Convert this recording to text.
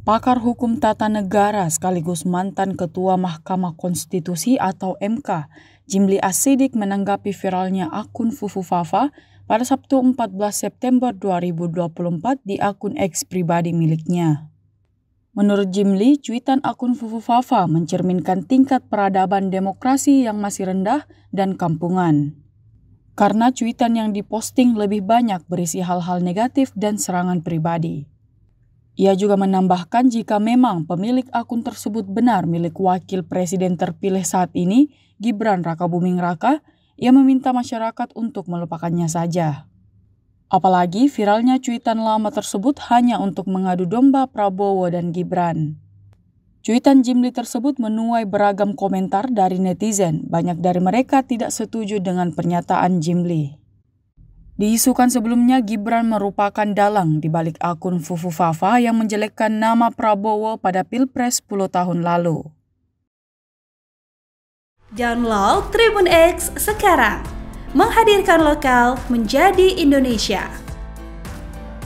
Pakar hukum tata negara sekaligus mantan Ketua Mahkamah Konstitusi atau MK, Jimli Asidik menanggapi viralnya akun Fufu Fafa pada Sabtu 14 September 2024 di akun X pribadi miliknya. Menurut Jimli, cuitan akun Fufu Fafa mencerminkan tingkat peradaban demokrasi yang masih rendah dan kampungan. Karena cuitan yang diposting lebih banyak berisi hal-hal negatif dan serangan pribadi. Ia juga menambahkan jika memang pemilik akun tersebut benar milik wakil presiden terpilih saat ini, Gibran Raka Buming Raka, ia meminta masyarakat untuk melupakannya saja. Apalagi viralnya cuitan lama tersebut hanya untuk mengadu domba Prabowo dan Gibran. Cuitan Jimli tersebut menuai beragam komentar dari netizen, banyak dari mereka tidak setuju dengan pernyataan Jimli. Diisukan sebelumnya, Gibran merupakan dalang di balik akun Fufu Fafa yang menjelekkan nama Prabowo pada Pilpres 10 tahun lalu. Download Tribun X sekarang, menghadirkan lokal menjadi Indonesia.